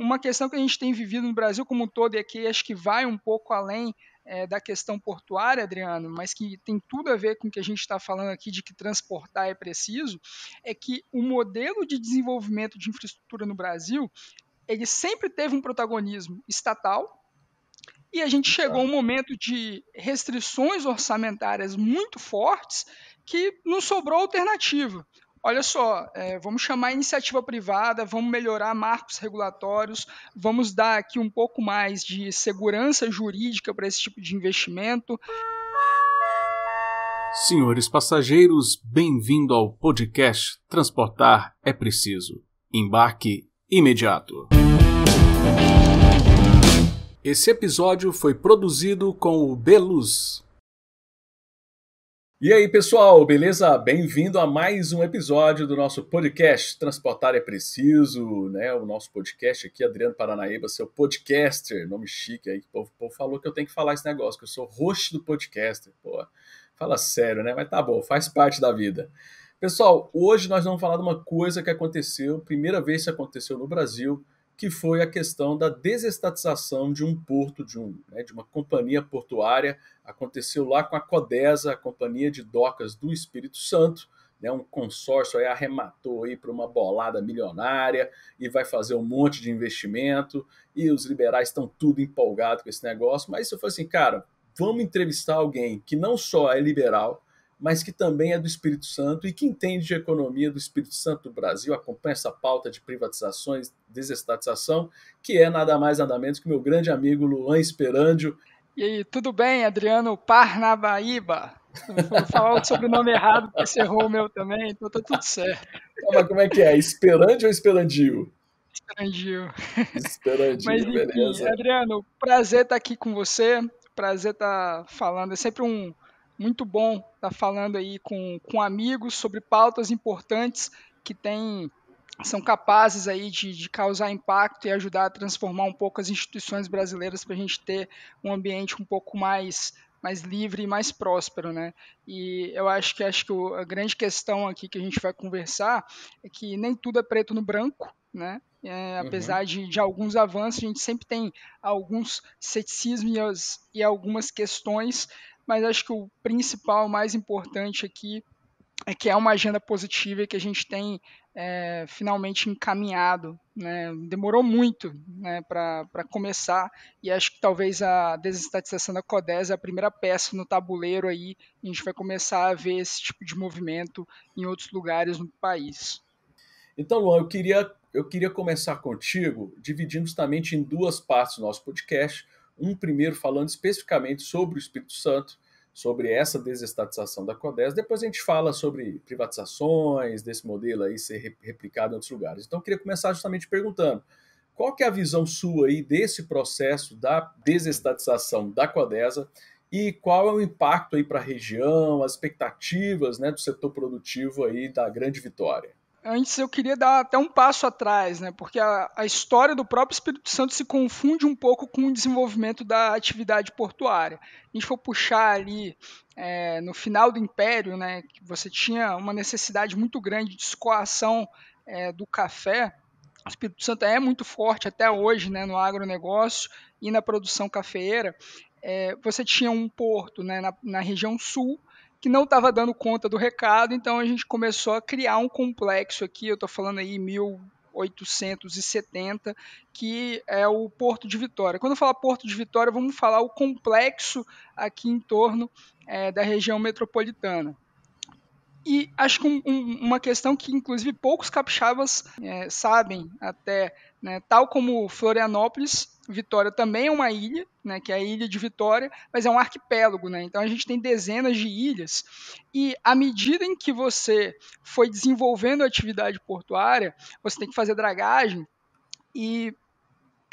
Uma questão que a gente tem vivido no Brasil como um todo, e que acho que vai um pouco além é, da questão portuária, Adriano, mas que tem tudo a ver com o que a gente está falando aqui de que transportar é preciso, é que o modelo de desenvolvimento de infraestrutura no Brasil ele sempre teve um protagonismo estatal, e a gente chegou a um momento de restrições orçamentárias muito fortes que não sobrou alternativa olha só, é, vamos chamar a iniciativa privada, vamos melhorar marcos regulatórios, vamos dar aqui um pouco mais de segurança jurídica para esse tipo de investimento. Senhores passageiros, bem-vindo ao podcast Transportar é Preciso. Embarque imediato. Esse episódio foi produzido com o Beluz e aí, pessoal, beleza? Bem-vindo a mais um episódio do nosso podcast Transportar é Preciso, né? O nosso podcast aqui, Adriano Paranaíba, seu podcaster, nome chique aí, que o povo, povo, falou que eu tenho que falar esse negócio, que eu sou host do podcaster, pô. Fala sério, né? Mas tá bom, faz parte da vida. Pessoal, hoje nós vamos falar de uma coisa que aconteceu, primeira vez que aconteceu no Brasil, que foi a questão da desestatização de um porto, de, um, né, de uma companhia portuária. Aconteceu lá com a Codesa, a Companhia de Docas do Espírito Santo. Né, um consórcio aí arrematou aí para uma bolada milionária e vai fazer um monte de investimento. E os liberais estão tudo empolgados com esse negócio. Mas eu falei assim, cara, vamos entrevistar alguém que não só é liberal, mas que também é do Espírito Santo e que entende de economia do Espírito Santo do Brasil, acompanha essa pauta de privatizações, desestatização, que é nada mais nada menos que meu grande amigo Luan Esperandio. E aí, tudo bem, Adriano Parnabaíba? Vou falar o sobrenome errado, porque você errou o meu também, então tá tudo certo. Não, mas como é que é? Esperandio ou Esperandio? Esperandio. Esperandio, mas, enfim, beleza. Adriano, prazer estar aqui com você, prazer estar falando. É sempre um, muito bom estar tá falando aí com, com amigos sobre pautas importantes que têm são capazes aí de, de, causar impacto e ajudar a transformar um pouco as instituições brasileiras para a gente ter um ambiente um pouco mais mais livre e mais próspero, né? E eu acho que acho que o, a grande questão aqui que a gente vai conversar é que nem tudo é preto no branco, né? É, uhum. apesar uhum. de, de alguns avanços, a gente sempre tem alguns ceticismos e algumas questões mas acho que o principal, mais importante aqui é que é uma agenda positiva que a gente tem é, finalmente encaminhado. Né? Demorou muito né, para começar e acho que talvez a desestatização da CODES é a primeira peça no tabuleiro aí. a gente vai começar a ver esse tipo de movimento em outros lugares no país. Então, Luan, eu queria, eu queria começar contigo, dividindo justamente em duas partes o nosso podcast um primeiro falando especificamente sobre o Espírito Santo, sobre essa desestatização da CODES. Depois a gente fala sobre privatizações, desse modelo aí ser replicado em outros lugares. Então eu queria começar justamente perguntando, qual que é a visão sua aí desse processo da desestatização da Codesa e qual é o impacto aí para a região, as expectativas né, do setor produtivo aí da grande vitória? Antes eu queria dar até um passo atrás, né? Porque a, a história do próprio Espírito Santo se confunde um pouco com o desenvolvimento da atividade portuária. A gente for puxar ali é, no final do Império, né? Que você tinha uma necessidade muito grande de escoação é, do café. O Espírito Santo é muito forte até hoje, né? No agronegócio e na produção cafeeira. É, você tinha um porto né, na, na região sul que não estava dando conta do recado, então a gente começou a criar um complexo aqui, eu estou falando aí 1870, que é o Porto de Vitória. Quando eu falar Porto de Vitória, vamos falar o complexo aqui em torno é, da região metropolitana. E acho que um, um, uma questão que, inclusive, poucos capixabas é, sabem até, né, tal como Florianópolis, Vitória também é uma ilha, né, que é a Ilha de Vitória, mas é um arquipélago, né, então a gente tem dezenas de ilhas, e à medida em que você foi desenvolvendo a atividade portuária, você tem que fazer dragagem, e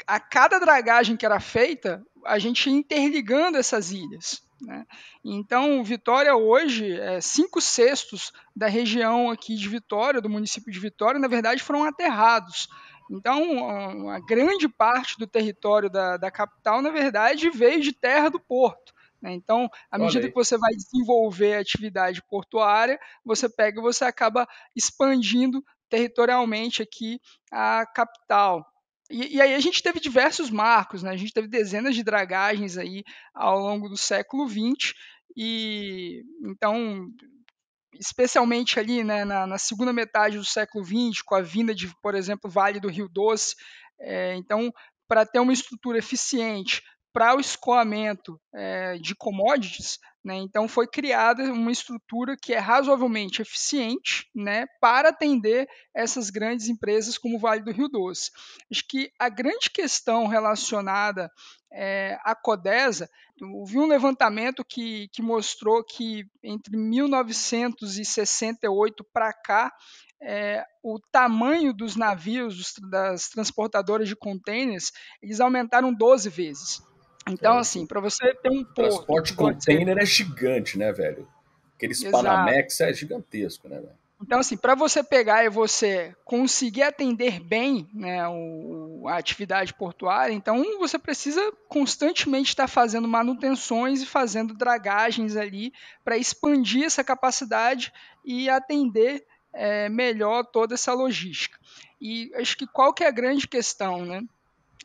a cada dragagem que era feita, a gente ia interligando essas ilhas. Né? Então, Vitória hoje, é, cinco sextos da região aqui de Vitória, do município de Vitória, na verdade foram aterrados. Então, a grande parte do território da, da capital, na verdade, veio de terra do porto. Né? Então, à medida Olhei. que você vai desenvolver a atividade portuária, você pega e você acaba expandindo territorialmente aqui a capital. E, e, aí a gente teve diversos marcos, né? a gente teve dezenas de dragagens aí ao longo do século XX, e então especialmente ali né, na, na, segunda metade do século XX, com a vinda de, por exemplo, Vale do Rio Doce. É, então, para ter uma estrutura eficiente para o escoamento é, de commodities, né? Então foi criada uma estrutura que é razoavelmente eficiente né, para atender essas grandes empresas como o Vale do Rio Doce. Acho que a grande questão relacionada é, eh, a Codesa, houve um levantamento que, que mostrou que entre 1968 para cá, é, o tamanho dos navios, das transportadoras de contêineres, eles aumentaram 12 vezes. Então, é. assim, para você ter um porto. Transporte container ser... é gigante, né, velho? Aqueles Exato. Panamex é gigantesco, né, velho? Então, assim, para você pegar e você conseguir atender bem né, o, a atividade portuária, então você precisa constantemente estar tá fazendo manutenções e fazendo dragagens ali para expandir essa capacidade e atender é, melhor toda essa logística. E acho que qual que é a grande questão, né?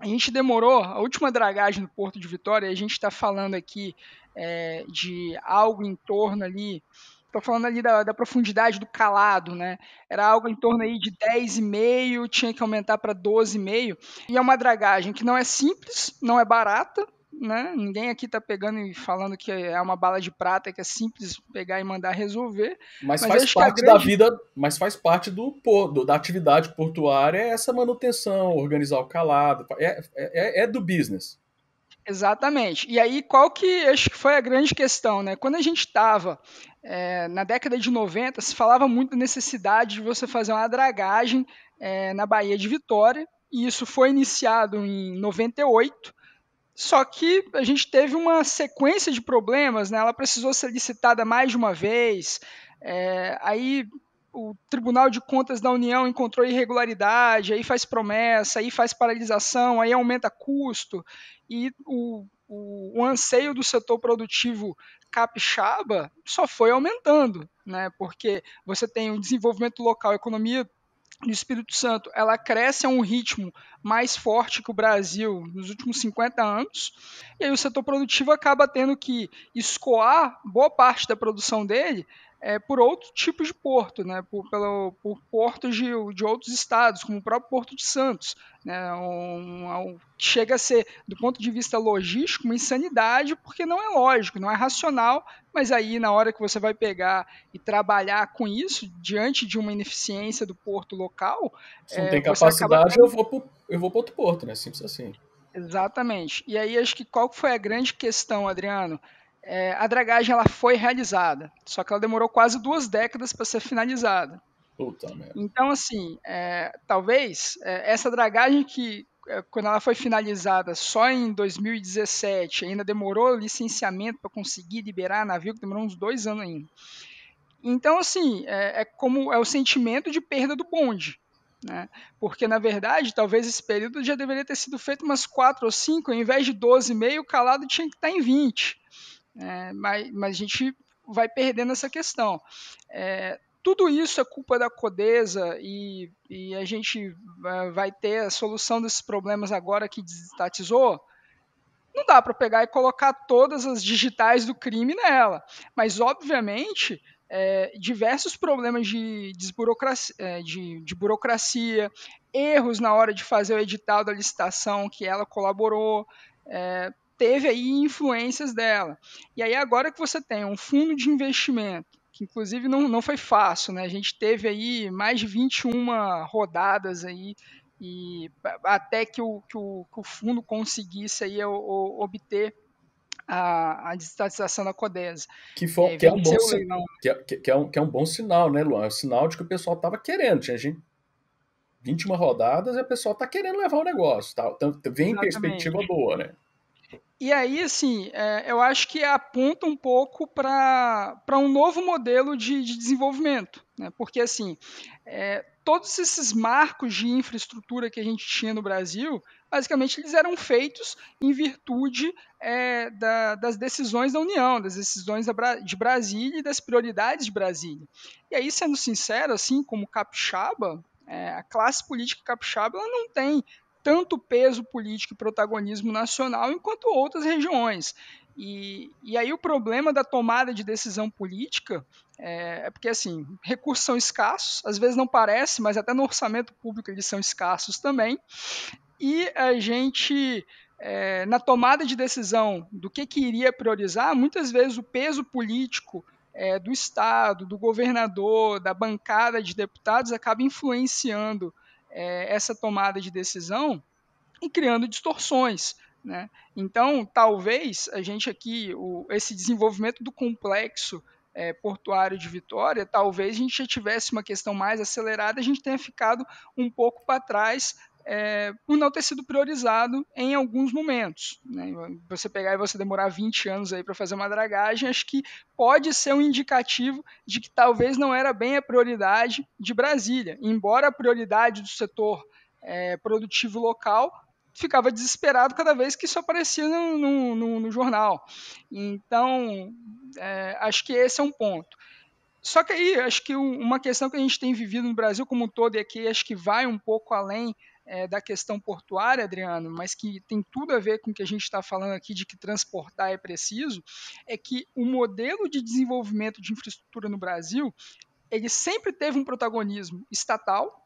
a gente demorou, a última dragagem do Porto de Vitória, a gente está falando aqui é, de algo em torno ali, estou falando ali da, da, profundidade do calado, né? Era algo em torno aí de 10,5, tinha que aumentar para 12,5. E é uma dragagem que não é simples, não é barata, né? Ninguém aqui tá pegando e falando que é uma bala de prata que é simples pegar e mandar resolver. Mas, mas faz parte grande... da vida, mas faz parte do, do, da atividade portuária é essa manutenção, organizar o calado, é, é, é, é do business. Exatamente. E aí, qual que acho que foi a grande questão, né? Quando a gente estava é, na década de 90, se falava muito da necessidade de você fazer uma dragagem é, na Baía de Vitória, e isso foi iniciado em 98, só que a gente teve uma sequência de problemas, né? Ela precisou ser licitada mais de uma vez. É, aí o Tribunal de Contas da União encontrou irregularidade, aí faz promessa, aí faz paralisação, aí aumenta custo. E o, o, o anseio do setor produtivo capixaba só foi aumentando, né? Porque você tem o um desenvolvimento local, economia do Espírito Santo, ela cresce a um ritmo mais forte que o Brasil nos últimos 50 anos, e aí o setor produtivo acaba tendo que escoar boa parte da produção dele é, por outro tipo de porto, né? por, pelo, por portos de, de, outros estados, como o próprio Porto de Santos. Né? Um, um, chega a ser, do ponto de vista logístico, uma insanidade, porque não é lógico, não é racional, mas aí na hora que você vai pegar e trabalhar com isso, diante de uma ineficiência do porto local. Se não é, tem capacidade, acaba... eu vou para outro porto, né? simples assim. Exatamente. E aí acho que qual foi a grande questão, Adriano? é, a dragagem ela foi realizada, só que ela demorou quase duas décadas para ser finalizada. Puta, então, assim, é, talvez é, essa dragagem que é, quando ela foi finalizada só em 2017, ainda demorou licenciamento para conseguir liberar navio, que demorou uns dois anos ainda. Então, assim, é, é, como é o sentimento de perda do bonde. Né? Porque, na verdade, talvez esse período já deveria ter sido feito umas quatro ou cinco, ao invés de 12,5, o calado tinha que estar tá em 20. É, mas, mas, a gente vai perdendo essa questão. É, tudo isso é culpa da Codesa e, e, a gente é, vai ter a solução desses problemas agora que desestatizou? Não dá para pegar e colocar todas as digitais do crime nela. Mas, obviamente, é, diversos problemas de, é, de, de, burocracia, erros na hora de fazer o edital da licitação que ela colaborou, é, teve aí influências dela. E aí agora que você tem um fundo de investimento, que inclusive não, não foi fácil, né? A gente teve aí mais de 21 rodadas aí e até que o, que o, que o fundo conseguisse aí o, o, obter a, a desestatização da Codesa. Que, é, que, é um bom sinal, é, que, que, é um, que é um bom sinal, né, Luan? É um sinal de que o pessoal estava querendo. Tinha gente 21 rodadas e a pessoa está querendo levar o negócio. Tá, então, vem Exatamente. perspectiva boa, né? E aí, assim, é, eu acho que aponta um pouco para um novo modelo de, de desenvolvimento, né? porque, assim, é, todos esses marcos de infraestrutura que a gente tinha no Brasil, basicamente eles eram feitos em virtude é, da, das decisões da União, das decisões da, de Brasília e das prioridades de Brasília. E aí, sendo sincero, assim, como capixaba, é, a classe política capixaba ela não tem tanto peso político e protagonismo nacional enquanto outras regiões. E, e aí o problema da tomada de decisão política é, é, porque, assim, recursos são escassos, às vezes não parece, mas até no orçamento público eles são escassos também. E a gente, é, na tomada de decisão do que, que iria priorizar, muitas vezes o peso político é, do Estado, do governador, da bancada de deputados acaba influenciando é, essa tomada de decisão e criando distorções. Né? Então, talvez a gente aqui, o, esse desenvolvimento do complexo é, portuário de Vitória, talvez a gente já tivesse uma questão mais acelerada, a gente tenha ficado um pouco para trás é, por não ter sido priorizado em alguns momentos. Né? Você pegar e você demorar 20 anos aí para fazer uma dragagem, acho que pode ser um indicativo de que talvez não era bem a prioridade de Brasília, embora a prioridade do setor é, produtivo local ficava desesperado cada vez que isso aparecia no, no, no, no jornal. Então, é, acho que esse é um ponto. Só que aí, acho que uma questão que a gente tem vivido no Brasil como um todo, e aqui acho que vai um pouco além é, da questão portuária, Adriano, mas que tem tudo a ver com o que a gente está falando aqui de que transportar é preciso, é que o modelo de desenvolvimento de infraestrutura no Brasil ele sempre teve um protagonismo estatal,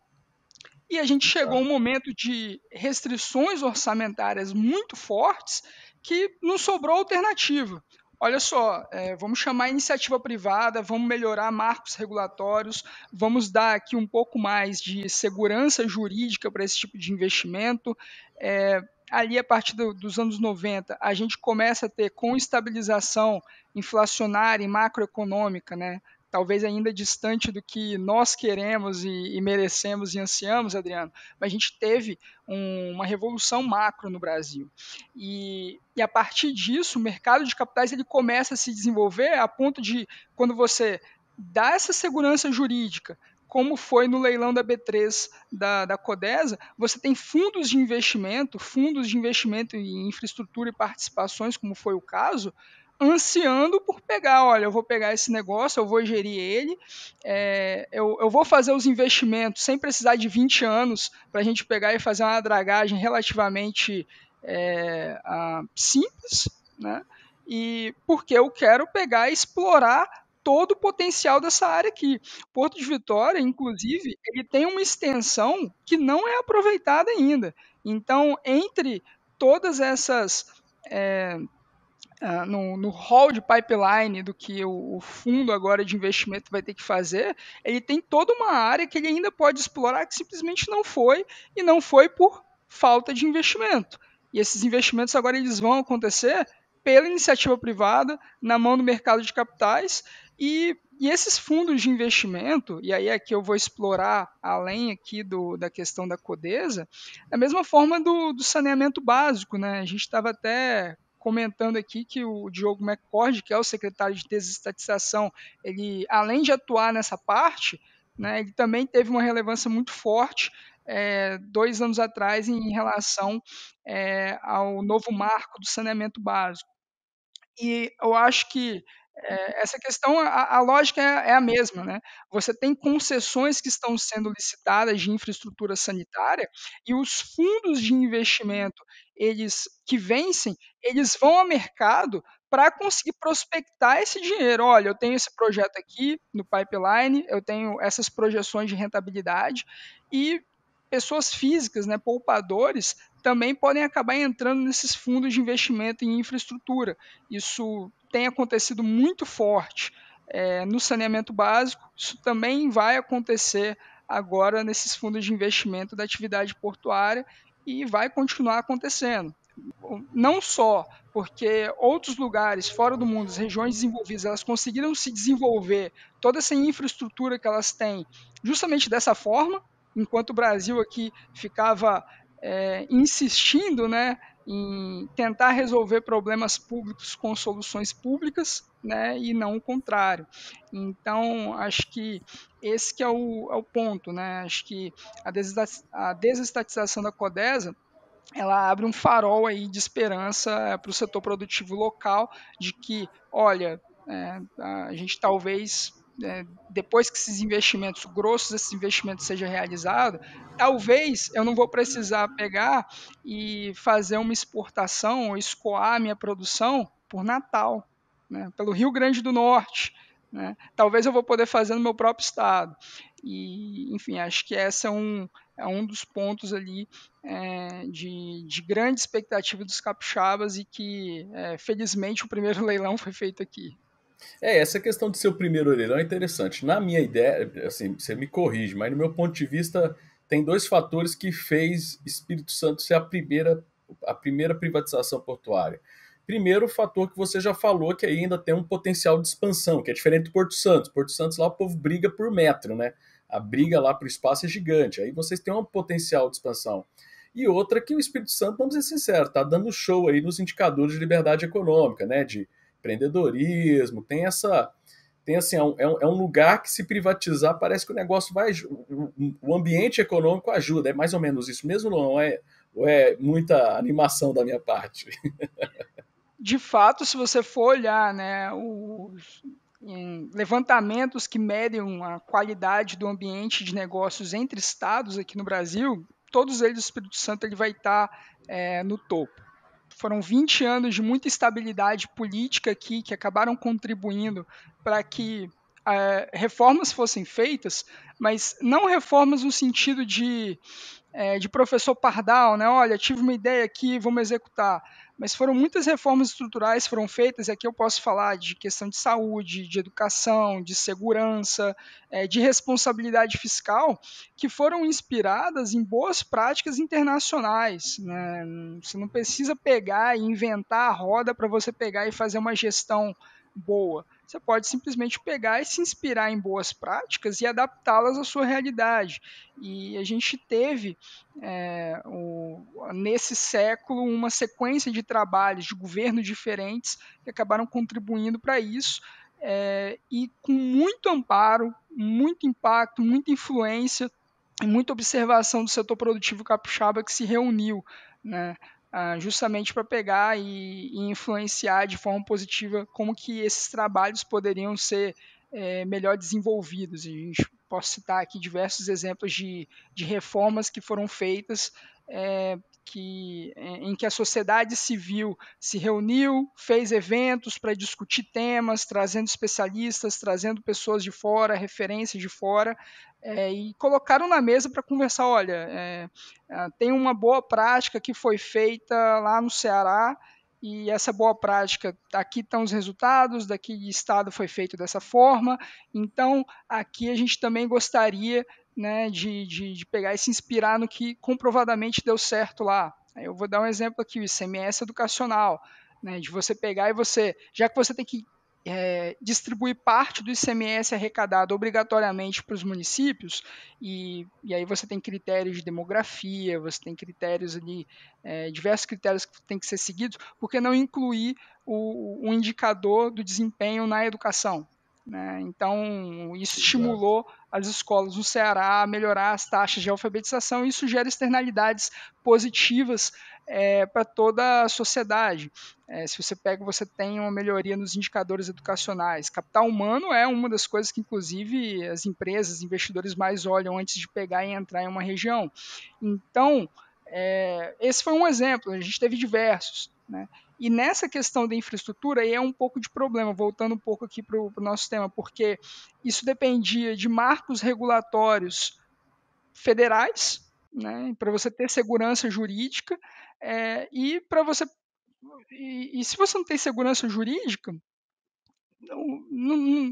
e a gente chegou a um momento de restrições orçamentárias muito fortes que não sobrou alternativa olha só, é, vamos chamar a iniciativa privada, vamos melhorar marcos regulatórios, vamos dar aqui um pouco mais de segurança jurídica para esse tipo de investimento. É, ali a partir do, dos anos 90, a gente começa a ter com estabilização inflacionária e macroeconômica, né? talvez ainda distante do que nós queremos e, e merecemos e ansiamos, Adriano, mas a gente teve um, uma revolução macro no Brasil. E, e a partir disso, o mercado de capitais ele começa a se desenvolver a ponto de, quando você dá essa segurança jurídica como foi no leilão da B3 da, da Codesa, você tem fundos de investimento, fundos de investimento em infraestrutura e participações, como foi o caso, ansiando por pegar, olha, eu vou pegar esse negócio, eu vou gerir ele, é, eu, eu, vou fazer os investimentos sem precisar de 20 anos para a gente pegar e fazer uma dragagem relativamente é, simples, né? E porque eu quero pegar e explorar todo o potencial dessa área aqui. Porto de Vitória, inclusive, ele tem uma extensão que não é aproveitada ainda. Então, entre todas essas é, ah, no, no hall de pipeline do que o, o, fundo agora de investimento vai ter que fazer, ele tem toda uma área que ele ainda pode explorar que simplesmente não foi, e não foi por falta de investimento. E esses investimentos agora eles vão acontecer pela iniciativa privada, na mão do mercado de capitais, e, e esses fundos de investimento, e aí é que eu vou explorar além aqui do, da questão da codesa, da é mesma forma do, do saneamento básico, né? A gente estava até comentando aqui que o Diogo McCord, que é o secretário de desestatização, ele, além de atuar nessa parte, né, ele também teve uma relevância muito forte é, dois anos atrás em relação é, ao novo marco do saneamento básico. E eu acho que é, essa questão, a, a lógica é, é, a mesma, né? Você tem concessões que estão sendo licitadas de infraestrutura sanitária e os fundos de investimento, eles que vencem, eles vão ao mercado para conseguir prospectar esse dinheiro. Olha, eu tenho esse projeto aqui no pipeline, eu tenho essas projeções de rentabilidade e pessoas físicas, né, poupadores, também podem acabar entrando nesses fundos de investimento em infraestrutura. Isso tem acontecido muito forte é, no saneamento básico, isso também vai acontecer agora nesses fundos de investimento da atividade portuária e vai continuar acontecendo. Não só porque outros lugares fora do mundo, as regiões desenvolvidas, elas conseguiram se desenvolver toda essa infraestrutura que elas têm justamente dessa forma, enquanto o Brasil aqui ficava é, insistindo né, em tentar resolver problemas públicos com soluções públicas, né, e não o contrário. Então, acho que esse que é o, é o ponto, né, acho que a desestatização da Codesa, ela abre um farol aí de esperança é, para o setor produtivo local, de que, olha, é, a gente talvez né, depois que esses investimentos grossos, esses investimentos seja realizado, talvez eu não vou precisar pegar e fazer uma exportação ou escoar minha produção por Natal, né, pelo Rio Grande do Norte. Né? Talvez eu vou poder fazer no meu próprio estado. E, enfim, acho que esse é um, é um dos pontos ali é, de, de, grande expectativa dos capixabas e que, é, felizmente, o primeiro leilão foi feito aqui. É, essa questão de ser o primeiro orelhão é interessante. Na minha ideia, assim, você me corrige, mas no meu ponto de vista, tem dois fatores que fez Espírito Santo ser a primeira, a primeira privatização portuária. Primeiro, o fator que você já falou, que ainda tem um potencial de expansão, que é diferente do Porto Santos. Porto Santos, lá o povo briga por metro, né? A briga lá para o espaço é gigante. Aí vocês têm um potencial de expansão. E outra que o Espírito Santo, vamos ser sinceros, está dando show aí nos indicadores de liberdade econômica, né? De empreendedorismo, tem essa. Tem assim, é, é um, é um lugar que se privatizar, parece que o negócio vai. O ambiente econômico ajuda. É mais ou menos isso mesmo, não é, ou é muita animação da minha parte? De fato, se você for olhar né, os levantamentos que medem a qualidade do ambiente de negócios entre estados aqui no Brasil, todos eles o Espírito Santo ele vai estar tá, é, no topo foram 20 anos de muita estabilidade política aqui que acabaram contribuindo para que é, reformas fossem feitas, mas não reformas no sentido de, é, de professor Pardal, né? Olha, tive uma ideia aqui, vamos executar mas foram muitas reformas estruturais foram feitas, e aqui eu posso falar de questão de saúde, de educação, de segurança, eh, de responsabilidade fiscal, que foram inspiradas em boas práticas internacionais. Né? Você não precisa pegar e inventar a roda para você pegar e fazer uma gestão boa. Você pode simplesmente pegar e se inspirar em boas práticas e adaptá-las à sua realidade. E a gente teve é, o, nesse século uma sequência de trabalhos de governos diferentes que acabaram contribuindo para isso. É, e com muito amparo, muito impacto, muita influência e muita observação do setor produtivo capixaba que se reuniu né, ah, justamente para pegar e, e, influenciar de forma positiva como que esses trabalhos poderiam ser é, melhor desenvolvidos. E a gente pode citar aqui diversos exemplos de, de reformas que foram feitas é, que, é, em que a sociedade civil se reuniu, fez eventos para discutir temas, trazendo especialistas, trazendo pessoas de fora, referências de fora, é, e colocaram na mesa para conversar. Olha, é, ah, tem uma boa prática que foi feita lá no Ceará. E essa boa prática, aqui estão os resultados, daqui de estado foi feito dessa forma. Então, aqui a gente também gostaria né, de, de, de pegar e se inspirar no que comprovadamente deu certo lá. Eu vou dar um exemplo aqui, o ICMS educacional, né, de você pegar e você, já que você tem que é, distribuir parte do ICMS arrecadado obrigatoriamente para os municípios, e, e aí você tem critérios de demografia, você tem critérios ali, é, diversos critérios que tem que ser seguidos, porque não incluir o, o indicador do desempenho na educação. Né? Então, isso estimulou as escolas no Ceará a melhorar as taxas de alfabetização e isso gera externalidades positivas é, para toda a sociedade. É, se você pega, você tem uma melhoria nos indicadores educacionais. Capital humano é uma das coisas que, inclusive, as empresas, investidores mais olham antes de pegar e entrar em uma região. Então, é, esse foi um exemplo, a gente teve diversos. Né? E nessa questão da infraestrutura aí é um pouco de problema, voltando um pouco aqui para o nosso tema, porque isso dependia de marcos regulatórios federais, né, para você ter segurança jurídica, é, e para você. E, e se você não tem segurança jurídica, então, não, não,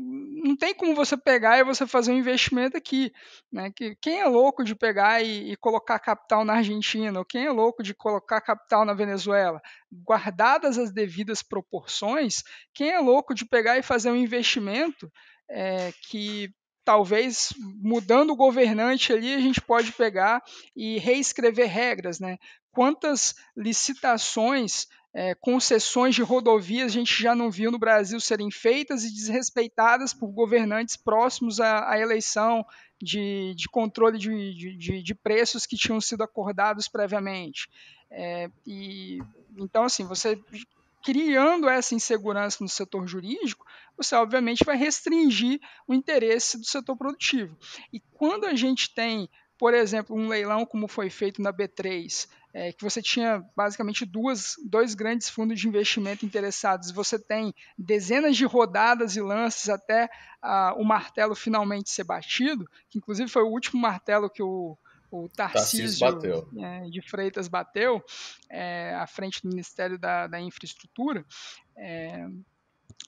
não, tem como você pegar e você fazer um investimento aqui. Né? Que, quem é louco de pegar e, e colocar capital na Argentina? Ou quem é louco de colocar capital na Venezuela? Guardadas as devidas proporções, quem é louco de pegar e fazer um investimento é, que talvez mudando o governante ali a gente pode pegar e reescrever regras, né? Quantas licitações é, concessões de rodovias a gente já não viu no Brasil serem feitas e desrespeitadas por governantes próximos à, à eleição de, de controle de, de, de, preços que tinham sido acordados previamente. É, e, então, assim, você criando essa insegurança no setor jurídico, você obviamente vai restringir o interesse do setor produtivo. E quando a gente tem, por exemplo, um leilão como foi feito na B3, é, que você tinha basicamente duas, dois grandes fundos de investimento interessados. Você tem dezenas de rodadas e lances até uh, o martelo finalmente ser batido, que inclusive foi o último martelo que o, o Tarcísio, Tarcísio é, de Freitas bateu é, à frente do Ministério da, da Infraestrutura. É,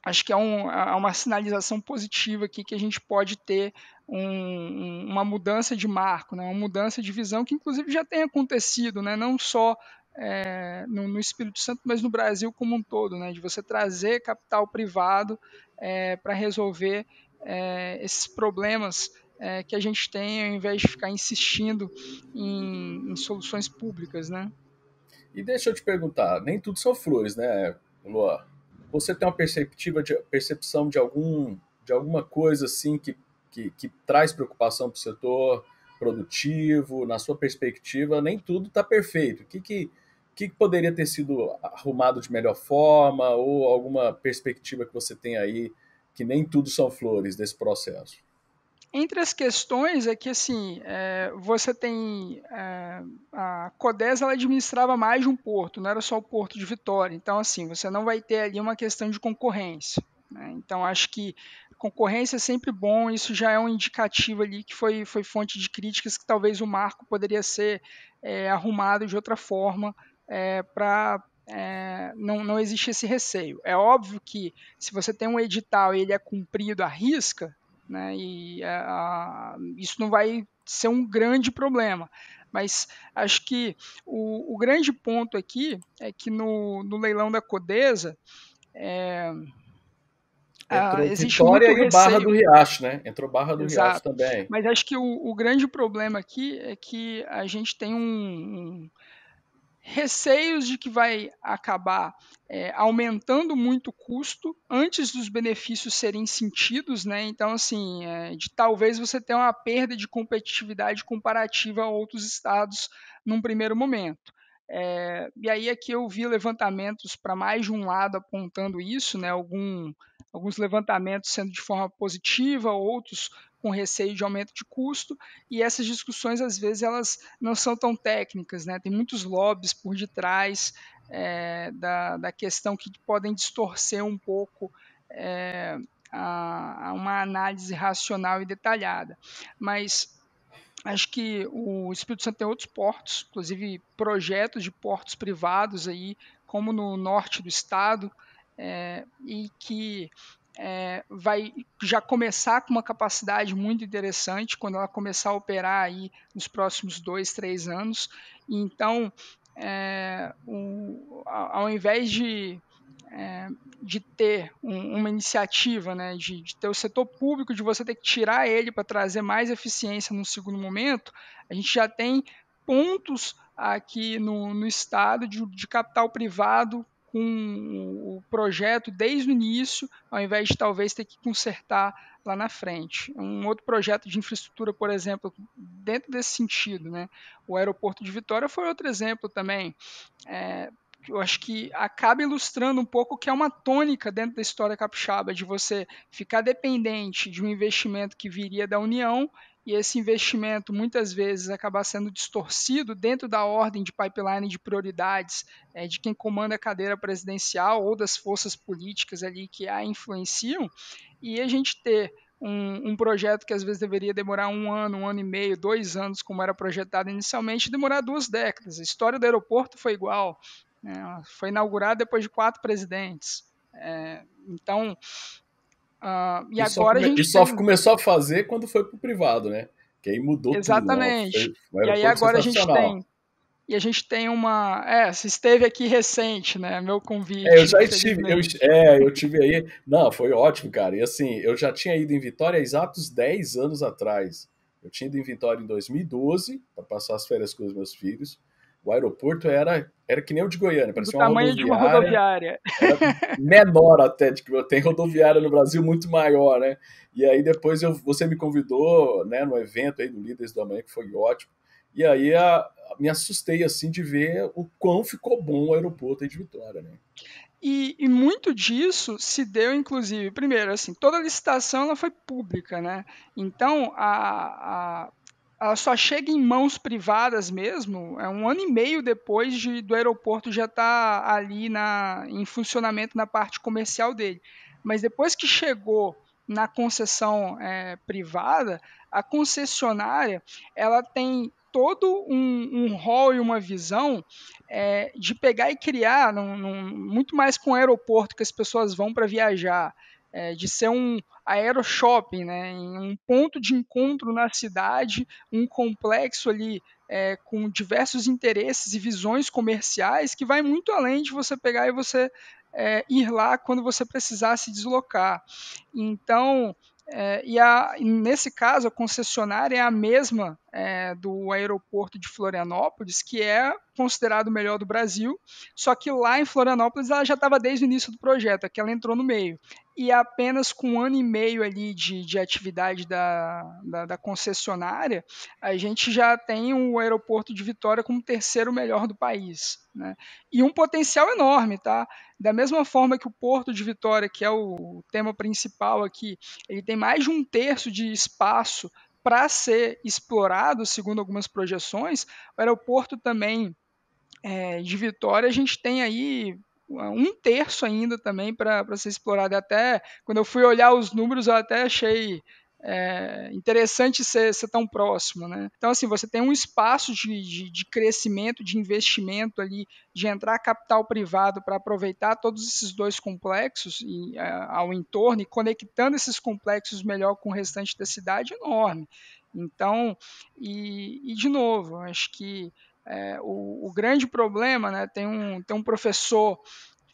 acho que é, um, é, é, uma sinalização positiva aqui que a gente pode ter um, uma mudança de marco, né? uma mudança de visão que inclusive já tem acontecido, né? não só é, no, no, Espírito Santo, mas no Brasil como um todo, né? de você trazer capital privado é, para resolver é, esses problemas é, que a gente tem, ao invés de ficar insistindo em, em soluções públicas. Né? E deixa eu te perguntar, nem tudo são flores, né, Luan? você tem uma perceptiva de, percepção de algum de alguma coisa assim que, que, que traz preocupação para o setor produtivo, na sua perspectiva, nem tudo está perfeito. O que, que, que poderia ter sido arrumado de melhor forma ou alguma perspectiva que você tem aí que nem tudo são flores desse processo? Entre as questões é que assim é, você tem é, a Codesa ela administrava mais de um porto, não era só o porto de Vitória. Então assim você não vai ter ali uma questão de concorrência. Né? Então acho que concorrência é sempre bom. Isso já é um indicativo ali que foi, foi fonte de críticas que talvez o marco poderia ser é, arrumado de outra forma é, para é, não, não existe esse receio. É óbvio que se você tem um edital e ele é cumprido à risca, né? E é, a, isso não vai ser um grande problema. Mas acho que o, o grande ponto aqui é que no, no leilão da Codesa. É, Entrou ah, existe Vitória e Barra do Riacho, né? Entrou Barra do Exato. Riacho também. Mas acho que o, o, grande problema aqui é que a gente tem um, um receios de que vai acabar é, aumentando muito o custo antes dos benefícios serem sentidos, né? Então, assim, é, de talvez você tenha uma perda de competitividade comparativa a outros estados num primeiro momento. É, e aí aqui eu vi levantamentos para mais de um lado apontando isso, né? Algum, alguns levantamentos sendo de forma positiva, outros com receio de aumento de custo, e essas discussões às vezes elas não são tão técnicas, né? Tem muitos lobbies por detrás é, da, da questão que podem distorcer um pouco é, a, a uma análise racional e detalhada. Mas acho que o Espírito Santo tem outros portos, inclusive projetos de portos privados aí, como no norte do estado, é, e que é, vai já começar com uma capacidade muito interessante quando ela começar a operar aí nos próximos dois, três anos. Então, é, o, ao invés de, é, de ter um, uma iniciativa, né, de, de, ter o setor público, de você ter que tirar ele para trazer mais eficiência num segundo momento, a gente já tem pontos aqui no, no estado de, de capital privado com o projeto desde o início, ao invés de talvez ter que consertar lá na frente. Um outro projeto de infraestrutura, por exemplo, dentro desse sentido, né? o aeroporto de Vitória foi outro exemplo também. É, eu acho que acaba ilustrando um pouco que é uma tônica dentro da história capixaba, de você ficar dependente de um investimento que viria da União e esse investimento muitas vezes acaba sendo distorcido dentro da ordem de pipeline de prioridades é, de quem comanda a cadeira presidencial ou das forças políticas ali que a influenciam, e a gente ter um, um, projeto que às vezes deveria demorar um ano, um ano e meio, dois anos, como era projetado inicialmente, demorar duas décadas. A história do aeroporto foi igual, né? foi inaugurado depois de quatro presidentes. É, então, Uh, e, e, agora só, a gente. E só tem... começou a fazer quando foi para o privado, né? Que aí mudou né? Exatamente. tudo. Exatamente. E aí agora a gente tem. E a gente tem uma. É, você esteve aqui recente, né? Meu convite. É, eu já estive. Eu, é, eu tive aí. Não, foi ótimo, cara. E assim, eu já tinha ido em Vitória exatos 10 anos atrás. Eu tinha ido em Vitória em 2012 para passar as férias com os meus filhos. O aeroporto era, era que nem o de Goiânia, parecia uma rodoviária. de uma rodoviária. menor até, que tem rodoviária no Brasil muito maior, né? E aí depois eu, você me convidou, né, no evento aí do Líderes do Amanhã, que foi ótimo. E aí a, me assustei, assim, de ver o quão ficou bom o aeroporto aí de Vitória, né? E, e, muito disso se deu, inclusive, primeiro, assim, toda a licitação ela foi pública, né? Então, a, a ela só chega em mãos privadas mesmo, é um ano e meio depois de, do aeroporto já estar tá ali na, em funcionamento na parte comercial dele. Mas depois que chegou na concessão é, privada, a concessionária ela tem todo um, um rol e uma visão é, de pegar e criar, num, num, muito mais com o aeroporto que as pessoas vão para viajar, é, de ser um aeroshopping, né, um ponto de encontro na cidade, um complexo ali é, com diversos interesses e visões comerciais que vai muito além de você pegar e você é, ir lá quando você precisar se deslocar. Então, é, e a, nesse caso, a concessionária é a mesma é, do aeroporto de Florianópolis, que é considerado o melhor do Brasil, só que lá em Florianópolis ela já estava desde o início do projeto, é que ela entrou no meio. E apenas com um ano e meio ali de, de atividade da, da, da concessionária, a gente já tem o aeroporto de Vitória como terceiro melhor do país. Né? E um potencial enorme, tá? Da mesma forma que o Porto de Vitória, que é o tema principal aqui, ele tem mais de um terço de espaço para ser explorado, segundo algumas projeções, o aeroporto também é, de Vitória, a gente tem aí um terço ainda também para ser explorado. Até quando eu fui olhar os números, eu até achei é interessante ser, ser, tão próximo, né? Então, assim, você tem um espaço de, de, de crescimento, de investimento ali, de entrar capital privado para aproveitar todos esses dois complexos e, é, ao entorno e conectando esses complexos melhor com o restante da cidade é enorme. Então, e, e de novo, acho que é, o, o, grande problema, né, tem um, tem um professor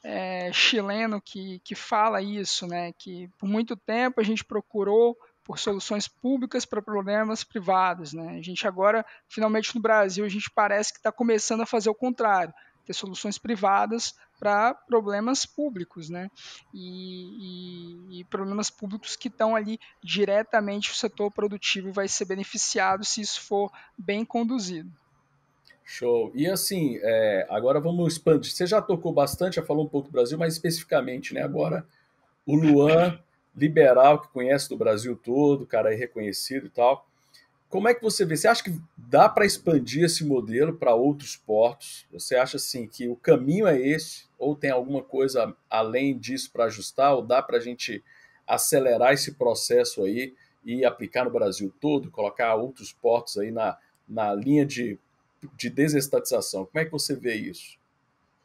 é, chileno que, que fala isso, né, que por muito tempo a gente procurou por soluções públicas para problemas privados. Né? A gente agora, finalmente no Brasil, a gente parece que está começando a fazer o contrário, ter soluções privadas para problemas públicos, né? E, e, e problemas públicos que estão ali diretamente o setor produtivo vai ser beneficiado se isso for bem conduzido. Show. E assim, é, agora vamos expandir. Você já tocou bastante, já falou um pouco do Brasil, mas especificamente, né? Agora, o Luan liberal que conhece do Brasil todo, cara aí é reconhecido e tal. Como é que você vê? Você acha que dá para expandir esse modelo para outros portos? Você acha assim que o caminho é esse? Ou tem alguma coisa além disso para ajustar? Ou dá para a gente acelerar esse processo aí e aplicar no Brasil todo, colocar outros portos aí na, na linha de, de desestatização? Como é que você vê isso?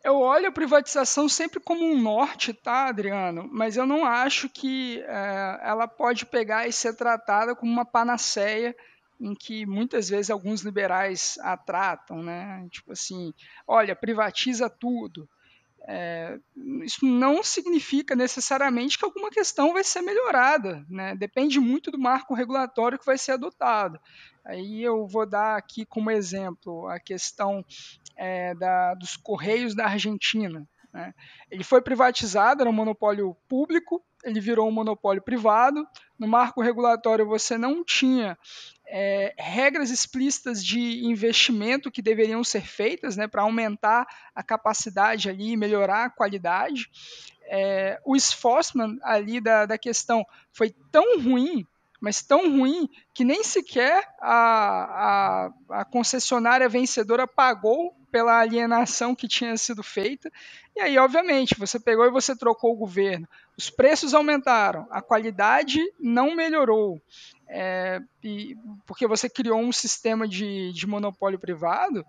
eu olho a privatização sempre como um norte, tá, Adriano? Mas eu não acho que é, ela pode pegar e ser tratada como uma panaceia em que muitas vezes alguns liberais a tratam, né? Tipo assim, olha, privatiza tudo. É, isso não significa necessariamente que alguma questão vai ser melhorada, né? depende muito do marco regulatório que vai ser adotado. Aí eu vou dar aqui como exemplo a questão é, da, dos Correios da Argentina. Né? Ele foi privatizado, era um monopólio público, ele virou um monopólio privado. No marco regulatório você não tinha é, regras explícitas de investimento que deveriam ser feitas né, para aumentar a capacidade ali e melhorar a qualidade. É, o esforço ali da, da questão foi tão ruim, mas tão ruim, que nem sequer a, a, a concessionária vencedora pagou pela alienação que tinha sido feita. E aí, obviamente, você pegou e você trocou o governo. Os preços aumentaram, a qualidade não melhorou. É, e, porque você criou um sistema de, de monopólio privado,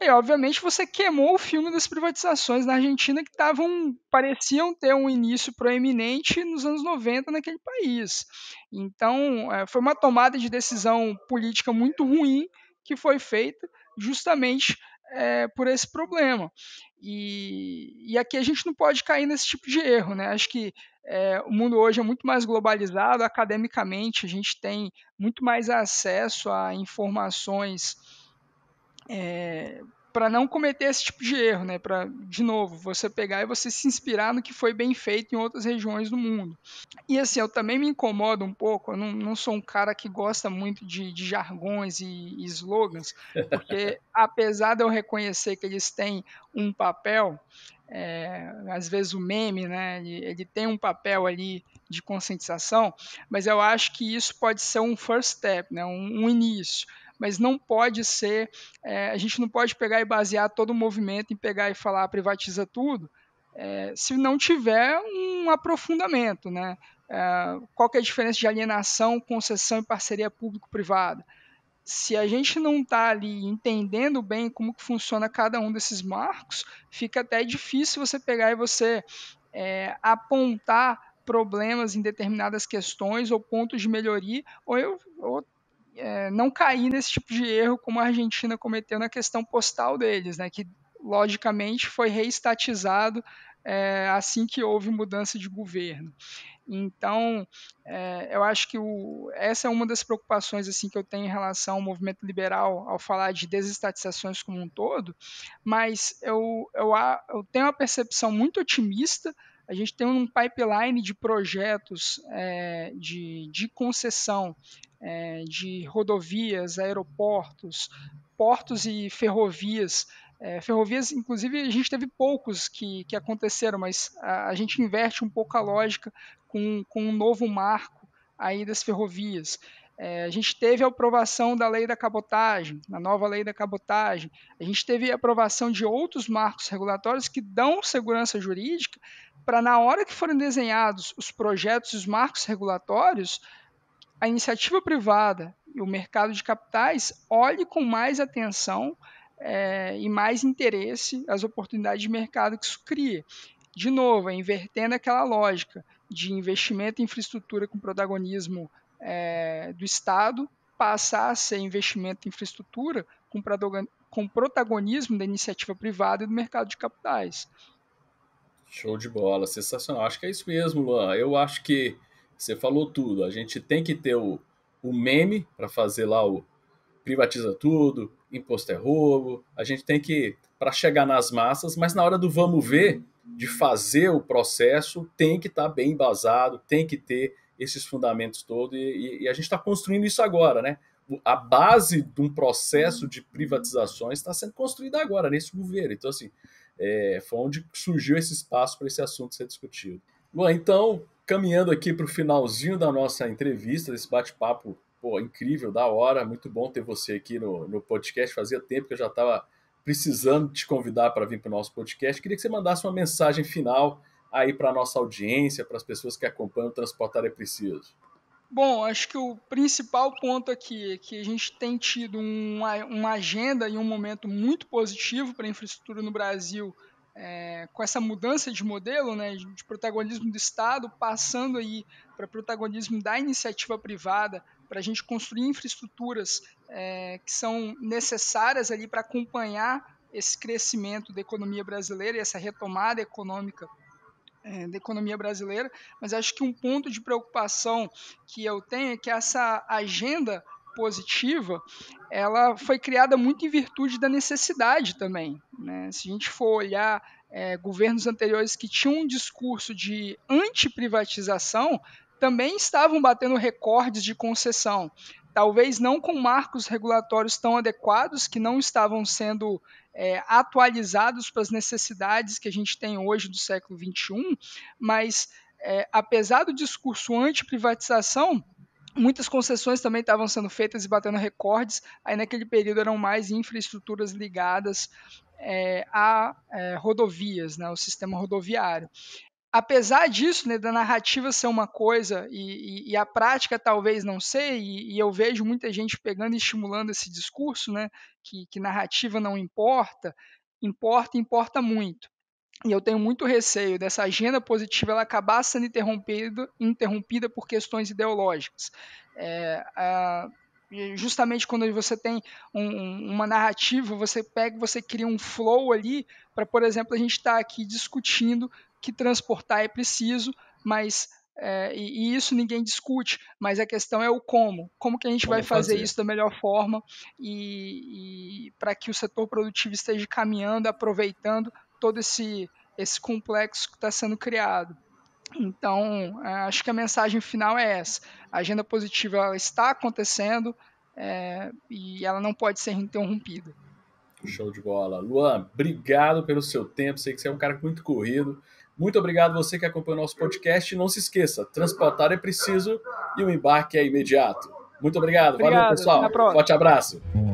e obviamente você queimou o filme das privatizações na Argentina que estavam pareciam ter um início proeminente nos anos 90 naquele país. Então, é, foi uma tomada de decisão política muito ruim que foi feita justamente é, por esse problema. E, e aqui a gente não pode cair nesse tipo de erro, né? Acho que é, o mundo hoje é muito mais globalizado, academicamente a gente tem muito mais acesso a informações é, para não cometer esse tipo de erro, né? Para de novo você pegar e você se inspirar no que foi bem feito em outras regiões do mundo. E assim, eu também me incomodo um pouco. Eu não, não sou um cara que gosta muito de, de jargões e, e slogans, porque apesar de eu reconhecer que eles têm um papel, é, às vezes o meme, né, ele, ele, tem um papel ali de conscientização, mas eu acho que isso pode ser um first step, né, um, um início mas não pode ser, é, a gente não pode pegar e basear todo o movimento em pegar e falar privatiza tudo, é, se não tiver um aprofundamento, né? É, qual é a diferença de alienação, concessão e parceria público-privada? se a gente não está ali entendendo bem como que funciona cada um desses marcos, fica até difícil você pegar e você é, apontar problemas em determinadas questões ou pontos de melhoria, ou, eu, ou é, não cair nesse tipo de erro como a Argentina cometeu na questão postal deles, né, que logicamente foi reestatizado é, assim que houve mudança de governo. Então, é, eu acho que o, essa é uma das preocupações assim que eu tenho em relação ao movimento liberal ao falar de desestatizações como um todo, mas eu, eu, eu tenho uma percepção muito otimista. A gente tem um pipeline de projetos é, de, de concessão é, de rodovias, aeroportos, portos e ferrovias. É, ferrovias, inclusive, a gente teve poucos que, que aconteceram, mas a, a gente inverte um pouco a lógica com, com um novo marco aí das ferrovias. É, a gente teve a aprovação da lei da cabotagem, na nova lei da cabotagem. A gente teve a aprovação de outros marcos regulatórios que dão segurança jurídica para, na hora que forem desenhados os projetos e os marcos regulatórios, a iniciativa privada e o mercado de capitais olhe com mais atenção é, e mais interesse as oportunidades de mercado que isso cria. De novo, é invertendo aquela lógica de investimento em infraestrutura com protagonismo é, do Estado passar a ser investimento em infraestrutura com, com protagonismo da iniciativa privada e do mercado de capitais. Show de bola, sensacional. Acho que é isso mesmo, Luan. Eu acho que você falou tudo. A gente tem que ter o, o meme para fazer lá o privatiza tudo, imposto é roubo. A gente tem que para chegar nas massas, mas na hora do vamos ver, de fazer o processo, tem que estar tá bem embasado, tem que ter esses fundamentos todos e, e, e a gente está construindo isso agora, né? A base de um processo de privatizações está sendo construída agora nesse governo. Então assim, é, foi onde surgiu esse espaço para esse assunto ser discutido. Bom, então caminhando aqui para o finalzinho da nossa entrevista, desse bate-papo incrível, da hora. Muito bom ter você aqui no, no podcast. Fazia tempo que eu já estava precisando te convidar para vir para o nosso podcast. Queria que você mandasse uma mensagem final aí para a nossa audiência, para as pessoas que acompanham o Transportar é Preciso. Bom, acho que o principal ponto aqui é que a gente tem tido uma, uma agenda e um momento muito positivo para a infraestrutura no Brasil é, com essa mudança de modelo, né, de protagonismo do Estado, passando aí para protagonismo da iniciativa privada, para a gente construir infraestruturas é, que são necessárias ali para acompanhar esse crescimento da economia brasileira e essa retomada econômica é, da economia brasileira, mas acho que um ponto de preocupação que eu tenho é que essa agenda positiva, ela foi criada muito em virtude da necessidade também. Né? Se a gente for olhar é, governos anteriores que tinham um discurso de antiprivatização, também estavam batendo recordes de concessão. Talvez não com marcos regulatórios tão adequados, que não estavam sendo é, atualizados para as necessidades que a gente tem hoje do século XXI, mas é, apesar do discurso anti-privatização, Muitas concessões também estavam sendo feitas e batendo recordes. Aí naquele período eram mais infraestruturas ligadas é, a é, rodovias, né, o sistema rodoviário. Apesar disso, né, da narrativa ser uma coisa e, e, e a prática talvez não ser, e, e, eu vejo muita gente pegando e estimulando esse discurso, né, que, que narrativa não importa, importa, importa muito. E eu tenho muito receio dessa agenda positiva ela acabar sendo interrompida, interrompida por questões ideológicas. É, a, justamente quando você tem um, uma narrativa, você pega, você cria um flow ali para, por exemplo, a gente estar tá aqui discutindo que transportar é preciso, mas é, e, e, isso ninguém discute, mas a questão é o como. Como que a gente como vai fazer, fazer, isso da melhor forma e, e para que o setor produtivo esteja caminhando, aproveitando todo esse, esse complexo que está sendo criado. Então, é, acho que a mensagem final é essa. A agenda positiva está acontecendo é, e ela não pode ser interrompida. Show de bola. Luan, obrigado pelo seu tempo. Sei que você é um cara muito corrido. Muito obrigado você que acompanhou nosso podcast. Não se esqueça, transportar é preciso e o embarque é imediato. Muito obrigado. obrigado Valeu, pessoal. Forte abraço.